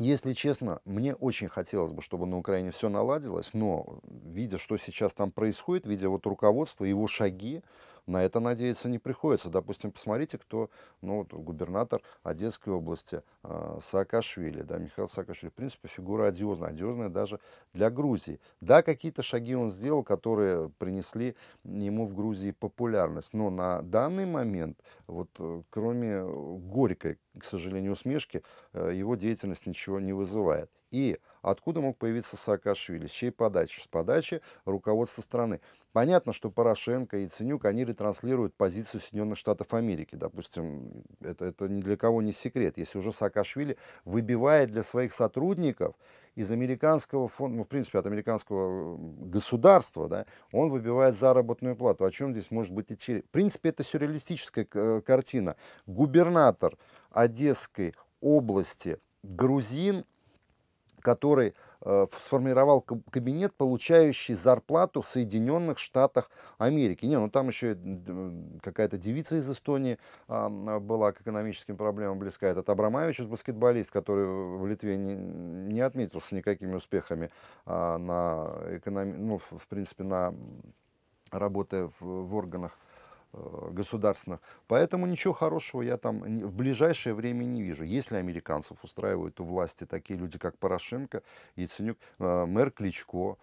Если честно, мне очень хотелось бы, чтобы на Украине все наладилось, но видя, что сейчас там происходит, видя вот руководство, его шаги, на это надеяться не приходится. Допустим, посмотрите, кто ну, вот, губернатор Одесской области э, Саакашвили, да, Михаил Саакашвили. В принципе, фигура одиозная, одиозная даже для Грузии. Да, какие-то шаги он сделал, которые принесли ему в Грузии популярность, но на данный момент, вот э, кроме э, горькой к сожалению, усмешки, э, его деятельность ничего не вызывает. И откуда мог появиться Саакашвили, с чьей подачи? С подачи руководства страны. Понятно, что Порошенко и Ценюк, они ретранслируют позицию Соединенных Штатов Америки. Допустим, это, это ни для кого не секрет. Если уже Саакашвили выбивает для своих сотрудников из американского фонда, ну, в принципе, от американского государства, да, он выбивает заработную плату. О чем здесь может быть идти? В принципе, это сюрреалистическая э, картина. Губернатор Одесской области грузин, который Э, сформировал кабинет, получающий зарплату в Соединенных Штатах Америки. Не, ну там еще какая-то девица из Эстонии а, была к экономическим проблемам близка. Этот Абрамович, баскетболист, который в Литве не, не отметился никакими успехами а, на экономи... ну, в принципе, на работе в, в органах Э, государственных. Поэтому ничего хорошего я там в ближайшее время не вижу. Если американцев устраивают у власти такие люди, как Порошенко, Яценюк, э, мэр Кличко,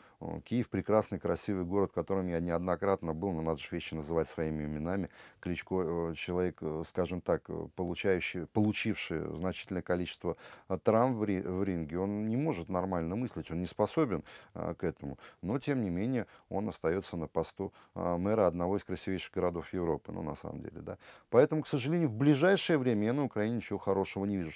Киев прекрасный, красивый город, в котором я неоднократно был, но надо же вещи называть своими именами. Кличко э, человек, э, скажем так, э, получающий, получивший значительное количество травм в, ри, в ринге, он не может нормально мыслить, он не способен а, к этому. Но, тем не менее, он остается на посту а, мэра одного из красивейших городов Европы, ну, на самом деле, да. Поэтому, к сожалению, в ближайшее время я на Украине ничего хорошего не вижу.